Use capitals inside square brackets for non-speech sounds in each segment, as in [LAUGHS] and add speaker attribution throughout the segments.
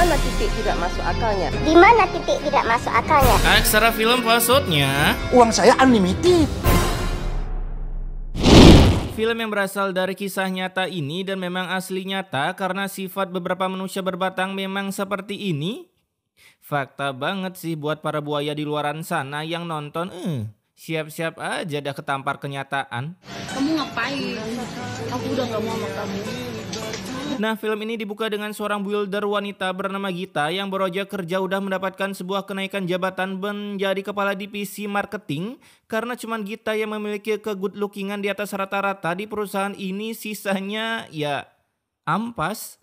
Speaker 1: mana titik tidak masuk akalnya? Di mana titik tidak masuk akalnya? Aksara film maksudnya? Uang saya unlimited. Film yang berasal dari kisah nyata ini dan memang asli nyata karena sifat beberapa manusia berbatang memang seperti ini. Fakta banget sih buat para buaya di luaran sana yang nonton. Eh, siap-siap aja dah ketampar kenyataan. Kamu ngapain? Aku udah gak mau sama kamu. Nah, film ini dibuka dengan seorang builder wanita bernama Gita yang aja kerja udah mendapatkan sebuah kenaikan jabatan menjadi kepala divisi marketing karena cuman Gita yang memiliki kegood lookingan di atas rata-rata di perusahaan ini sisanya ya ampas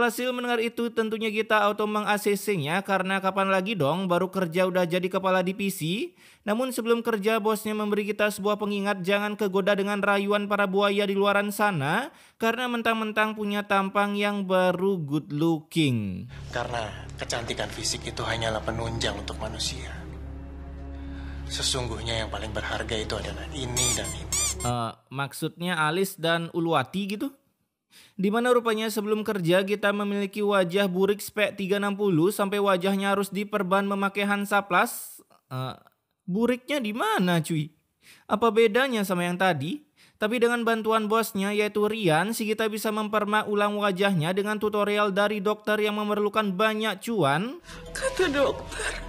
Speaker 1: hasil mendengar itu tentunya kita auto meng nya karena kapan lagi dong baru kerja udah jadi kepala divisi. Namun sebelum kerja bosnya memberi kita sebuah pengingat jangan kegoda dengan rayuan para buaya di luaran sana karena mentang-mentang punya tampang yang baru good looking. Karena kecantikan fisik itu hanyalah penunjang untuk manusia. Sesungguhnya yang paling berharga itu adalah ini dan ini. Uh, maksudnya alis dan uluati gitu? Di mana rupanya sebelum kerja kita memiliki wajah burik spek 360 sampai wajahnya harus diperban memakai Hansa Plus. Uh, eh, buriknya di mana cuy? Apa bedanya sama yang tadi? Tapi dengan bantuan bosnya yaitu Rian, si kita bisa memperma ulang wajahnya dengan tutorial dari dokter yang memerlukan banyak cuan. Kata dokter,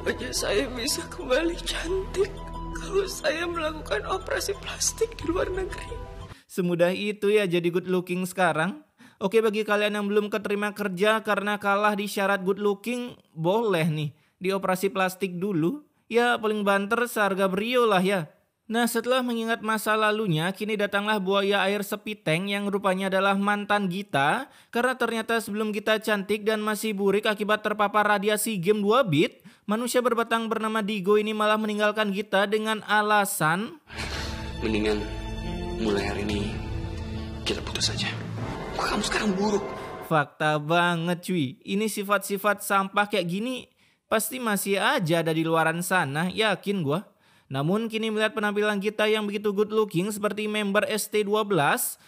Speaker 1: wajah saya bisa kembali cantik kalau saya melakukan operasi plastik di luar negeri. Semudah itu ya jadi good looking sekarang. Oke bagi kalian yang belum keterima kerja karena kalah di syarat good looking, boleh nih dioperasi plastik dulu. Ya paling banter seharga brio lah ya. Nah setelah mengingat masa lalunya, kini datanglah buaya air sepiteng yang rupanya adalah mantan Gita. Karena ternyata sebelum Gita cantik dan masih burik akibat terpapar radiasi game 2 bit, manusia berbatang bernama Digo ini malah meninggalkan Gita dengan alasan... Mendingan Mulai hari ini, kita putus saja. Kamu sekarang buruk. Fakta banget cuy. Ini sifat-sifat sampah kayak gini pasti masih aja ada di luaran sana, yakin gue. Namun kini melihat penampilan kita yang begitu good looking seperti member ST12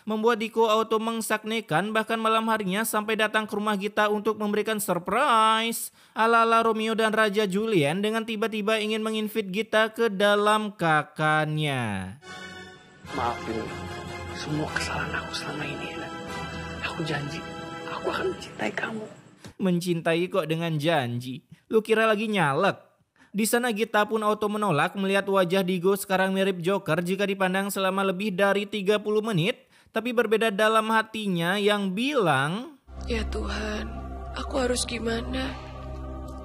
Speaker 1: membuat Diko auto mengsaknekan bahkan malam harinya sampai datang ke rumah kita untuk memberikan surprise. Ala-ala Romeo dan Raja Julian dengan tiba-tiba ingin menginvite kita ke dalam kakaknya. Maafin semua kesalahan aku selama ini, Aku janji, aku akan mencintai kamu. Mencintai kok dengan janji? Lu kira lagi nyalek? Di sana Gita pun auto menolak melihat wajah Digo sekarang mirip Joker jika dipandang selama lebih dari 30 menit. Tapi berbeda dalam hatinya yang bilang... Ya Tuhan, aku harus gimana?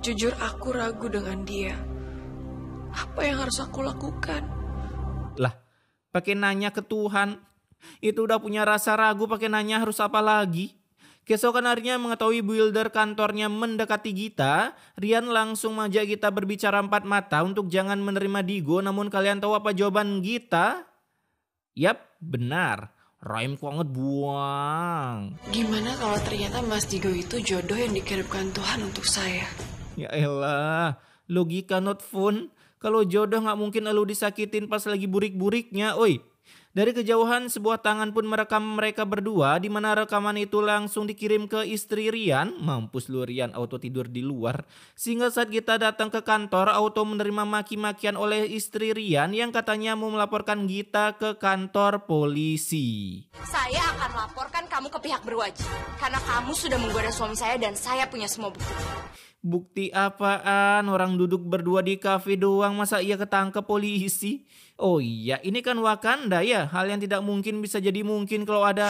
Speaker 1: Jujur aku ragu dengan dia. Apa yang harus aku lakukan? pakai nanya ke Tuhan. Itu udah punya rasa ragu pakai nanya harus apa lagi. Keesokan harinya mengetahui builder kantornya mendekati Gita, Rian langsung mengajak Gita berbicara empat mata untuk jangan menerima Digo. Namun kalian tahu apa jawaban Gita? Yap, benar. Raim banget buang. Gimana kalau ternyata Mas Digo itu jodoh yang dikirimkan Tuhan untuk saya? Ya elah, logika not fun. Kalau jodoh nggak mungkin lu disakitin pas lagi burik-buriknya, oi. Dari kejauhan sebuah tangan pun merekam mereka berdua di mana rekaman itu langsung dikirim ke istri Rian. Mampus lu Rian auto tidur di luar. Sehingga saat kita datang ke kantor auto menerima maki-makian oleh istri Rian yang katanya mau melaporkan Gita ke kantor polisi. Saya akan laporkan kamu ke pihak berwajib karena kamu sudah menggoda suami saya dan saya punya semua bukti. Bukti apaan? Orang duduk berdua di kafe doang masa ia ketangkep polisi? Oh iya, ini kan Wakanda ya. Hal yang tidak mungkin bisa jadi mungkin kalau ada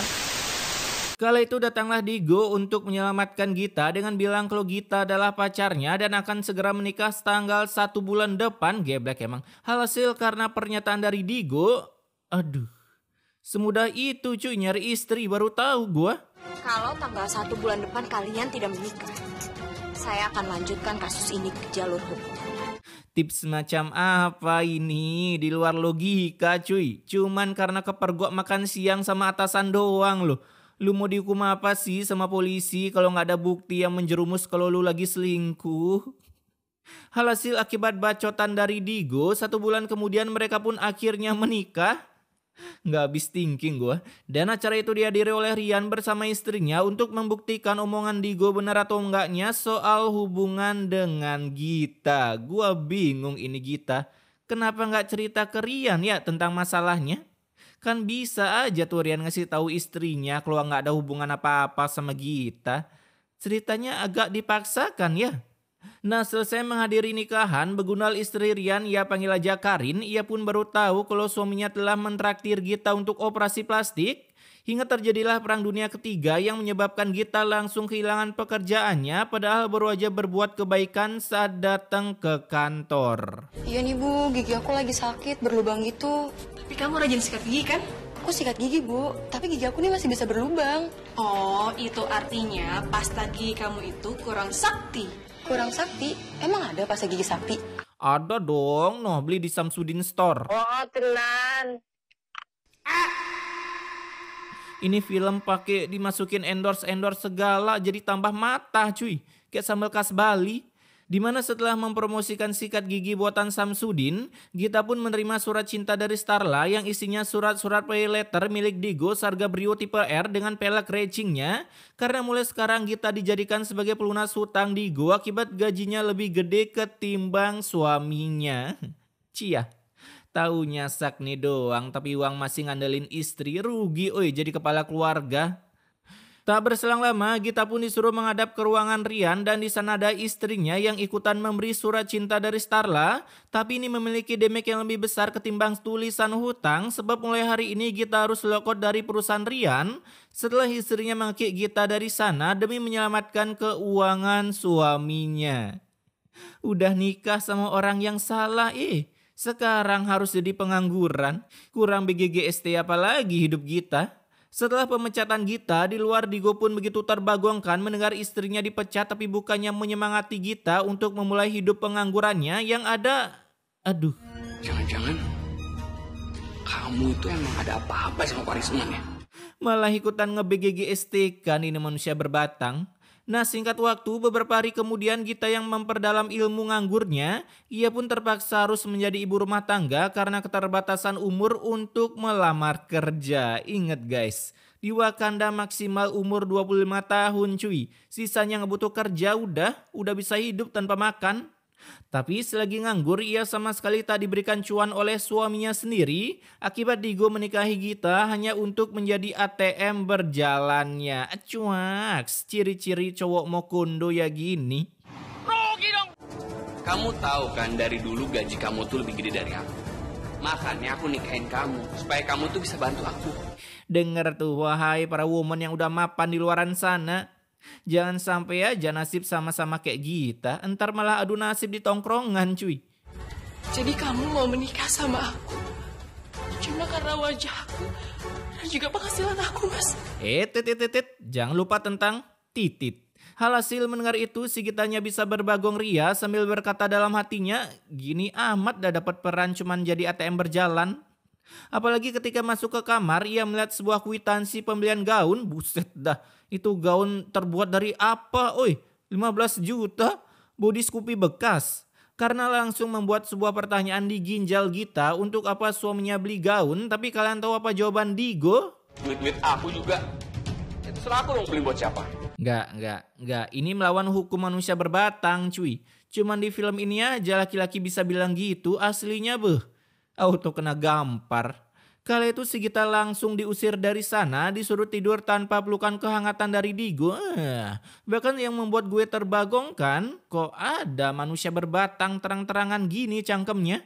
Speaker 1: Kala itu datanglah Digo untuk menyelamatkan Gita dengan bilang kalau Gita adalah pacarnya dan akan segera menikah setanggal satu bulan depan. Geblek emang. Hal Hasil karena pernyataan dari Digo, aduh. Semudah itu cuy nyari istri baru tahu gua. Kalau tanggal satu bulan depan kalian tidak menikah, saya akan lanjutkan kasus ini ke jalur hukum. Tips macam apa ini? Di luar logika cuy. Cuman karena kepergok makan siang sama atasan doang loh. Lu mau dihukum apa sih sama polisi kalau nggak ada bukti yang menjerumus kalau lu lagi selingkuh? Hasil akibat bacotan dari Digo, satu bulan kemudian mereka pun akhirnya menikah. Nggak habis thinking gue. Dan acara itu dihadiri oleh Rian bersama istrinya untuk membuktikan omongan Digo benar atau enggaknya soal hubungan dengan Gita. Gue bingung ini Gita. Kenapa nggak cerita ke Rian ya tentang masalahnya? Kan bisa aja tuh Rian ngasih tahu istrinya kalau nggak ada hubungan apa-apa sama Gita. Ceritanya agak dipaksakan ya. Nah selesai menghadiri nikahan, begunal istri Rian ia panggil aja Karin, ia pun baru tahu kalau suaminya telah mentraktir Gita untuk operasi plastik. Hingga terjadilah Perang Dunia Ketiga yang menyebabkan Gita langsung kehilangan pekerjaannya padahal baru aja berbuat kebaikan saat datang ke kantor. Iya nih Bu, gigi aku lagi sakit, berlubang gitu. Tapi kamu rajin sikat gigi kan? aku sikat gigi bu, tapi gigi aku nih masih bisa berlubang. Oh, itu artinya pasta gigi kamu itu kurang sakti kurang sakti, emang ada pasta gigi sakti? Ada dong, noh beli di Samsudin Store. Oh, tenan. Ah. Ini film pakai dimasukin endorse-endorse segala jadi tambah mata cuy. Kayak sambal khas Bali. Di mana setelah mempromosikan sikat gigi buatan Samsudin, Gita pun menerima surat cinta dari Starla yang isinya surat-surat pay letter milik Digo Sarga Brio tipe R dengan pelek racingnya. Karena mulai sekarang Gita dijadikan sebagai pelunas hutang Digo akibat gajinya lebih gede ketimbang suaminya. [LAUGHS] Cia. Taunya Sakni doang tapi uang masih ngandelin istri rugi oi jadi kepala keluarga. Tak berselang lama, Gita pun disuruh menghadap ke ruangan Rian dan di sana ada istrinya yang ikutan memberi surat cinta dari Starla. Tapi ini memiliki damage yang lebih besar ketimbang tulisan hutang sebab mulai hari ini Gita harus lokot dari perusahaan Rian setelah istrinya mengkik Gita dari sana demi menyelamatkan keuangan suaminya. Udah nikah sama orang yang salah eh. Sekarang harus jadi pengangguran. Kurang BGGST apalagi hidup Gita. Setelah pemecatan Gita, di luar Digo pun begitu terbagongkan mendengar istrinya dipecat tapi bukannya menyemangati Gita untuk memulai hidup penganggurannya yang ada... Aduh. Jangan-jangan kamu itu emang ada apa-apa sama Pak Risman ya? Malah ikutan nge-BGGST kan ini manusia berbatang. Nah singkat waktu beberapa hari kemudian Gita yang memperdalam ilmu nganggurnya, ia pun terpaksa harus menjadi ibu rumah tangga karena keterbatasan umur untuk melamar kerja. Ingat guys, di Wakanda maksimal umur 25 tahun cuy. Sisanya ngebutuh kerja udah, udah bisa hidup tanpa makan, tapi selagi nganggur ia sama sekali tak diberikan cuan oleh suaminya sendiri akibat Digo menikahi Gita hanya untuk menjadi ATM berjalannya. Cuaks, ciri-ciri cowok mokondo ya gini. Kamu tahu kan dari dulu gaji kamu tuh lebih gede dari aku. Makanya aku nikahin kamu supaya kamu tuh bisa bantu aku. Dengar tuh wahai para woman yang udah mapan di luaran sana. Jangan sampai aja nasib sama-sama kayak Gita, entar malah adu nasib di tongkrongan cuy. Jadi kamu mau menikah sama aku? Cuma karena wajahku dan juga penghasilan aku mas. Eh titit titit, jangan lupa tentang titit. Hal hasil mendengar itu si Gitanya bisa berbagong ria sambil berkata dalam hatinya, gini amat dah dapat peran cuman jadi ATM berjalan. Apalagi ketika masuk ke kamar, ia melihat sebuah kwitansi pembelian gaun. Buset dah, itu gaun terbuat dari apa? Oi, 15 juta? Bodi Scoopy bekas. Karena langsung membuat sebuah pertanyaan di ginjal Gita untuk apa suaminya beli gaun, tapi kalian tahu apa jawaban Digo? Duit-duit aku juga. Itu ya, serah aku dong beli buat siapa. Enggak, enggak, enggak. Ini melawan hukum manusia berbatang cuy. Cuman di film ini aja laki-laki bisa bilang gitu, aslinya beh auto kena gampar. Kala itu si Gita langsung diusir dari sana, disuruh tidur tanpa pelukan kehangatan dari Digo. Eh, bahkan yang membuat gue kan, kok ada manusia berbatang terang-terangan gini cangkemnya?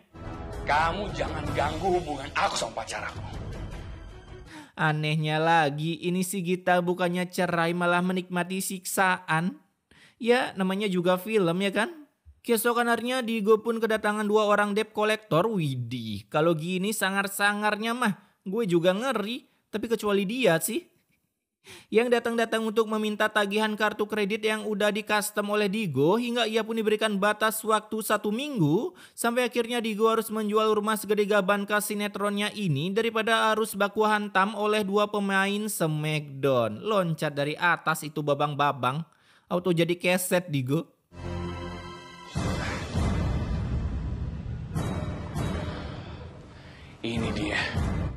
Speaker 1: Kamu jangan ganggu hubungan aku sama pacar aku. Anehnya lagi, ini si Gita bukannya cerai malah menikmati siksaan. Ya, namanya juga film ya kan? Keesokan harinya di pun kedatangan dua orang debt collector. Widih, kalau gini sangar-sangarnya mah gue juga ngeri. Tapi kecuali dia sih. Yang datang-datang untuk meminta tagihan kartu kredit yang udah di custom oleh Digo hingga ia pun diberikan batas waktu satu minggu sampai akhirnya Digo harus menjual rumah segede gaban sinetronnya ini daripada harus baku hantam oleh dua pemain Smackdown. Loncat dari atas itu babang-babang. Auto jadi keset Digo. Ini dia.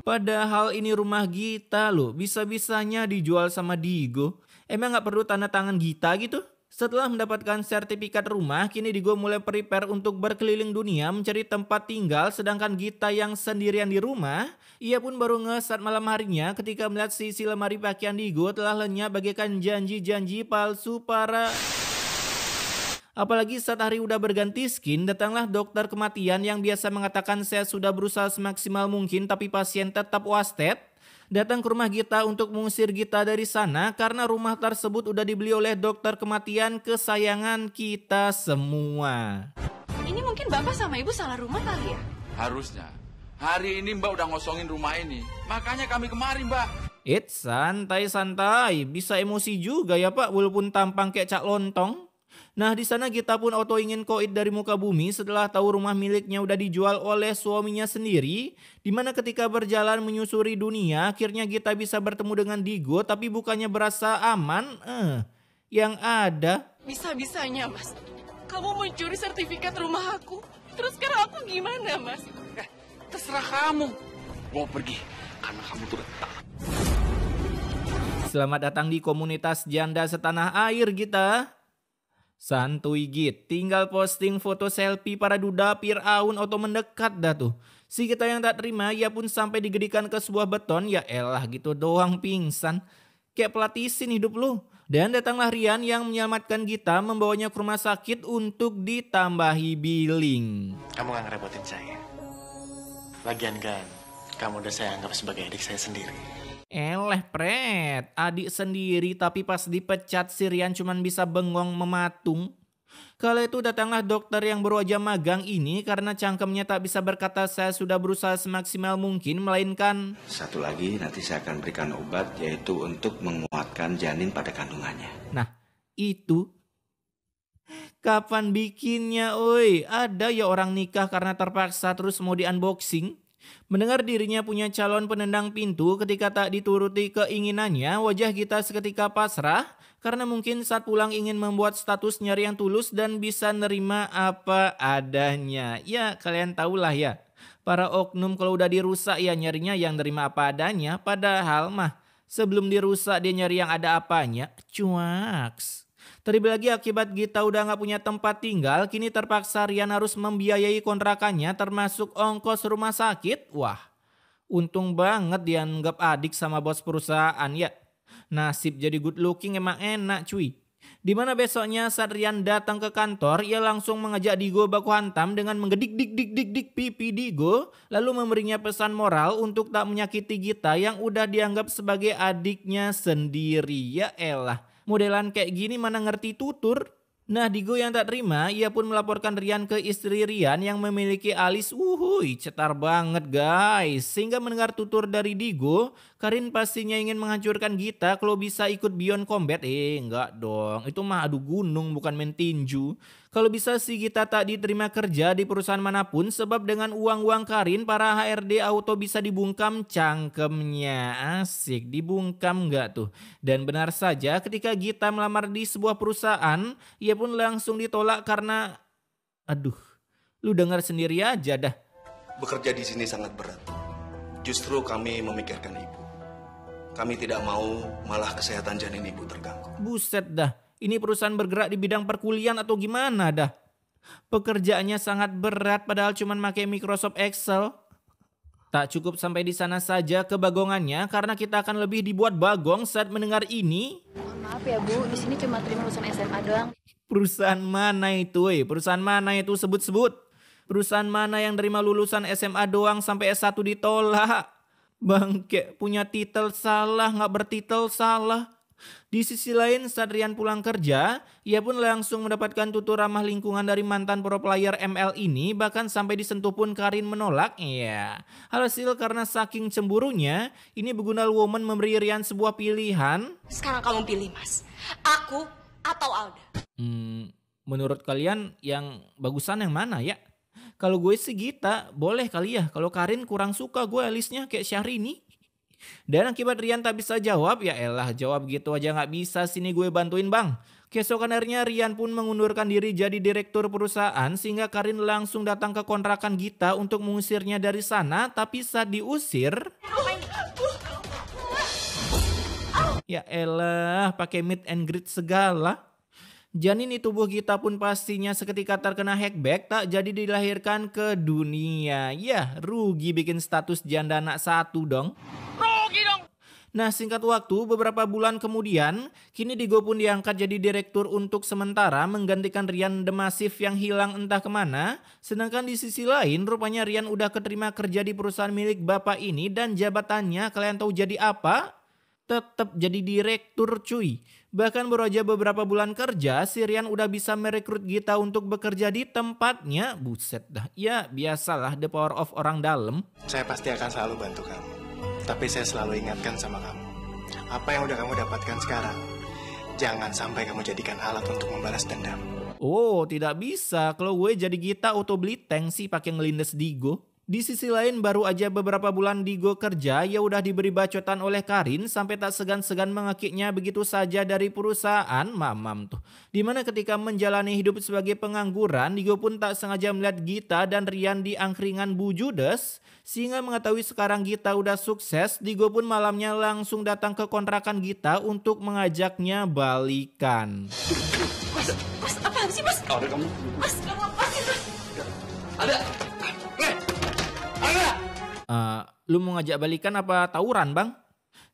Speaker 1: Padahal ini rumah Gita loh, bisa-bisanya dijual sama Digo. Emang nggak perlu tanda tangan Gita gitu? Setelah mendapatkan sertifikat rumah, kini Digo mulai prepare untuk berkeliling dunia mencari tempat tinggal sedangkan Gita yang sendirian di rumah, ia pun baru nge malam harinya ketika melihat sisi lemari pakaian Digo telah lenyap bagaikan janji-janji palsu para... Apalagi saat hari udah berganti skin, datanglah dokter kematian yang biasa mengatakan saya sudah berusaha semaksimal mungkin tapi pasien tetap wasted. Datang ke rumah kita untuk mengusir kita dari sana karena rumah tersebut udah dibeli oleh dokter kematian kesayangan kita semua. Ini mungkin bapak sama ibu salah rumah kali ya? Harusnya. Hari ini mbak udah ngosongin rumah ini. Makanya kami kemari mbak. It's santai-santai. Bisa emosi juga ya pak walaupun tampang kayak cak lontong. Nah di sana kita pun auto ingin koid dari muka bumi setelah tahu rumah miliknya udah dijual oleh suaminya sendiri. Dimana ketika berjalan menyusuri dunia akhirnya kita bisa bertemu dengan Digo tapi bukannya berasa aman. Eh, yang ada. Bisa-bisanya mas, kamu mencuri sertifikat rumah aku. Terus sekarang aku gimana mas? Eh, terserah kamu. Gue pergi karena kamu tuh retak selamat datang di komunitas janda setanah air kita. Santuy git, tinggal posting foto selfie para duda Fir'aun auto mendekat dah tuh. Si kita yang tak terima, ia pun sampai digedikan ke sebuah beton, ya elah gitu doang pingsan. Kayak pelatisin hidup lu. Dan datanglah Rian yang menyelamatkan kita, membawanya ke rumah sakit untuk ditambahi billing. Kamu gak ngerepotin saya. Lagian kan, kamu udah saya anggap sebagai adik saya sendiri. Eleh eh, pret, adik sendiri tapi pas dipecat Sirian cuman bisa bengong mematung. Kala itu datanglah dokter yang berwajah magang ini karena cangkemnya tak bisa berkata saya sudah berusaha semaksimal mungkin melainkan Satu lagi nanti saya akan berikan obat yaitu untuk menguatkan janin pada kandungannya. Nah, itu Kapan bikinnya oi? Ada ya orang nikah karena terpaksa terus mau di unboxing? Mendengar dirinya punya calon penendang pintu ketika tak dituruti keinginannya, wajah kita seketika pasrah karena mungkin saat pulang ingin membuat status nyari yang tulus dan bisa nerima apa adanya. Ya, kalian tahulah ya. Para oknum kalau udah dirusak ya nyarinya yang nerima apa adanya, padahal mah sebelum dirusak dia nyari yang ada apanya. Cuaks. Terlebih lagi akibat Gita udah nggak punya tempat tinggal, kini terpaksa Rian harus membiayai kontrakannya termasuk ongkos rumah sakit. Wah, untung banget dianggap adik sama bos perusahaan ya. Nasib jadi good looking emang enak cuy. Dimana besoknya saat Rian datang ke kantor, ia langsung mengajak Digo baku hantam dengan menggedik dik dik dik dik pipi Digo, lalu memberinya pesan moral untuk tak menyakiti Gita yang udah dianggap sebagai adiknya sendiri. Ya elah, Modelan kayak gini mana ngerti tutur? Nah, Digo yang tak terima, ia pun melaporkan Rian ke istri Rian yang memiliki alis. wuhuy cetar banget guys. Sehingga mendengar tutur dari Digo, Karin pastinya ingin menghancurkan Gita kalau bisa ikut Beyond Combat. Eh enggak dong, itu mah adu gunung bukan main tinju. Kalau bisa si Gita tak diterima kerja di perusahaan manapun sebab dengan uang-uang Karin para HRD auto bisa dibungkam cangkemnya. Asik, dibungkam enggak tuh? Dan benar saja ketika Gita melamar di sebuah perusahaan, ia pun langsung ditolak karena... Aduh, lu dengar sendiri aja dah. Bekerja di sini sangat berat. Justru kami memikirkan ibu. Kami tidak mau malah kesehatan janin ibu terganggu. Buset dah, ini perusahaan bergerak di bidang perkuliahan atau gimana dah? Pekerjaannya sangat berat padahal cuma pakai Microsoft Excel. Tak cukup sampai di sana saja kebagongannya karena kita akan lebih dibuat bagong saat mendengar ini. maaf ya Bu, di sini cuma terima lulusan SMA doang. Perusahaan mana itu, eh? Perusahaan mana itu sebut-sebut? Perusahaan mana yang terima lulusan SMA doang sampai S1 ditolak? Bangke punya titel salah, nggak bertitel salah. Di sisi lain, Sadrian pulang kerja, ia pun langsung mendapatkan tutur ramah lingkungan dari mantan pro player ML ini, bahkan sampai disentuh pun Karin menolak. Iya, hasil karena saking cemburunya, ini berguna woman memberi Rian sebuah pilihan. Sekarang kamu pilih mas, aku atau Alda. Hmm, menurut kalian yang bagusan yang mana ya? Kalau gue sih Gita, boleh kali ya. Kalau Karin kurang suka gue listnya kayak Syahrini. Dan akibat Rian tak bisa jawab, ya elah jawab gitu aja nggak bisa sini gue bantuin bang. Keesokan harinya Rian pun mengundurkan diri jadi direktur perusahaan sehingga Karin langsung datang ke kontrakan Gita untuk mengusirnya dari sana tapi saat diusir... Ya elah pakai mid and greet segala. Janin di tubuh kita pun pastinya seketika terkena hackback tak jadi dilahirkan ke dunia. Ya, rugi bikin status janda anak satu dong. Rugi dong. Nah singkat waktu beberapa bulan kemudian, kini Digo pun diangkat jadi direktur untuk sementara menggantikan Rian Demasif yang hilang entah kemana. Sedangkan di sisi lain rupanya Rian udah keterima kerja di perusahaan milik bapak ini dan jabatannya kalian tahu jadi apa? Tetap jadi direktur cuy. Bahkan baru aja beberapa bulan kerja, Sirian udah bisa merekrut Gita untuk bekerja di tempatnya. Buset dah, ya biasalah the power of orang dalam. Saya pasti akan selalu bantu kamu. Tapi saya selalu ingatkan sama kamu. Apa yang udah kamu dapatkan sekarang, jangan sampai kamu jadikan alat untuk membalas dendam. Oh, tidak bisa. Kalau gue jadi Gita auto beli tank sih pakai ngelindes Digo. Di sisi lain baru aja beberapa bulan Digo kerja ya udah diberi bacotan oleh Karin sampai tak segan-segan mengekiknya begitu saja dari perusahaan mamam tuh. Dimana ketika menjalani hidup sebagai pengangguran Digo pun tak sengaja melihat Gita dan Rian di angkringan Bu Bujudes. Sehingga mengetahui sekarang Gita udah sukses Digo pun malamnya langsung datang ke kontrakan Gita untuk mengajaknya balikan. Mas, mas apa sih mas? Ada kamu. Mas, kamu apa sih mas? Ada. Uh, lu mau ngajak balikan apa tawuran bang?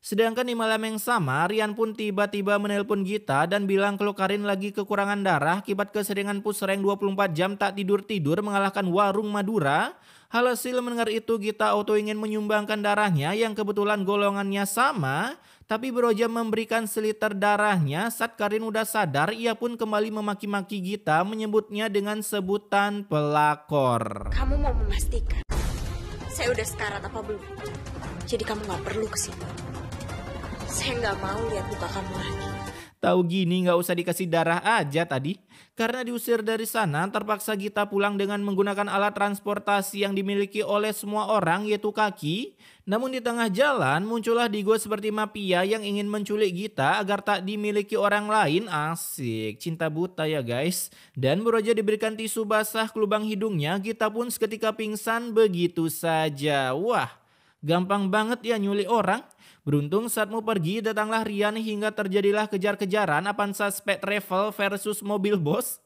Speaker 1: Sedangkan di malam yang sama, Rian pun tiba-tiba menelpon Gita dan bilang kalau Karin lagi kekurangan darah akibat keseringan pusreng 24 jam tak tidur-tidur mengalahkan warung Madura. Hasil mendengar itu Gita auto ingin menyumbangkan darahnya yang kebetulan golongannya sama, tapi Broja memberikan seliter darahnya saat Karin udah sadar ia pun kembali memaki-maki Gita menyebutnya dengan sebutan pelakor. Kamu mau memastikan saya udah sekarat apa belum? Jadi kamu nggak perlu kesini. Saya nggak mau lihat muka kamu lagi. Tahu gini nggak usah dikasih darah aja tadi. Karena diusir dari sana terpaksa kita pulang dengan menggunakan alat transportasi yang dimiliki oleh semua orang yaitu kaki. Namun di tengah jalan muncullah Digo seperti mafia yang ingin menculik kita agar tak dimiliki orang lain. Asik, cinta buta ya guys. Dan baru diberikan tisu basah ke lubang hidungnya, kita pun seketika pingsan begitu saja. Wah, Gampang banget ya nyulik orang. Beruntung saatmu pergi datanglah Rian hingga terjadilah kejar-kejaran Avanza Spec Travel versus mobil bos.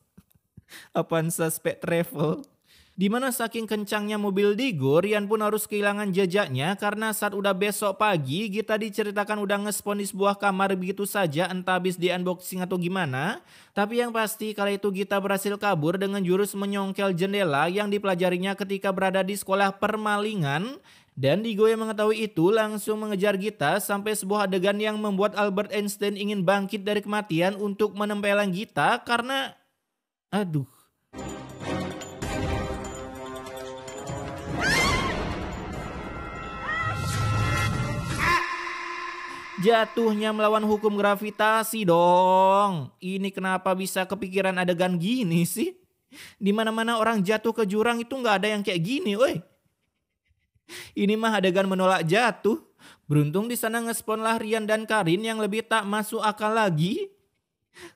Speaker 1: Avanza [LAUGHS] Spec Travel. Di mana saking kencangnya mobil Digo, Rian pun harus kehilangan jejaknya karena saat udah besok pagi, kita diceritakan udah ngespon di sebuah kamar begitu saja entah habis di unboxing atau gimana. Tapi yang pasti kala itu kita berhasil kabur dengan jurus menyongkel jendela yang dipelajarinya ketika berada di sekolah permalingan dan Digo yang mengetahui itu langsung mengejar Gita sampai sebuah adegan yang membuat Albert Einstein ingin bangkit dari kematian untuk menempelang Gita karena... Aduh. Jatuhnya melawan hukum gravitasi dong. Ini kenapa bisa kepikiran adegan gini sih? Dimana-mana orang jatuh ke jurang itu nggak ada yang kayak gini, woi. Ini mah adegan menolak jatuh. Beruntung di sana ngespon lah Rian dan Karin yang lebih tak masuk akal lagi.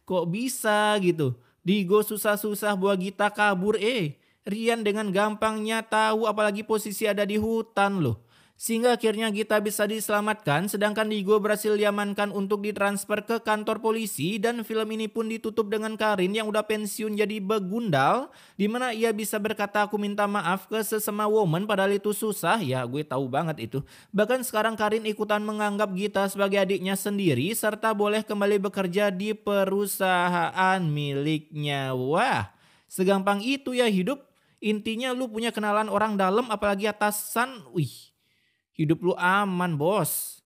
Speaker 1: Kok bisa gitu? Digo susah-susah buat kita kabur eh. Rian dengan gampangnya tahu apalagi posisi ada di hutan loh sehingga akhirnya Gita bisa diselamatkan sedangkan Digo berhasil diamankan untuk ditransfer ke kantor polisi dan film ini pun ditutup dengan Karin yang udah pensiun jadi begundal di mana ia bisa berkata aku minta maaf ke sesama woman padahal itu susah ya gue tahu banget itu bahkan sekarang Karin ikutan menganggap Gita sebagai adiknya sendiri serta boleh kembali bekerja di perusahaan miliknya wah segampang itu ya hidup intinya lu punya kenalan orang dalam apalagi atasan wih Hidup lu aman bos.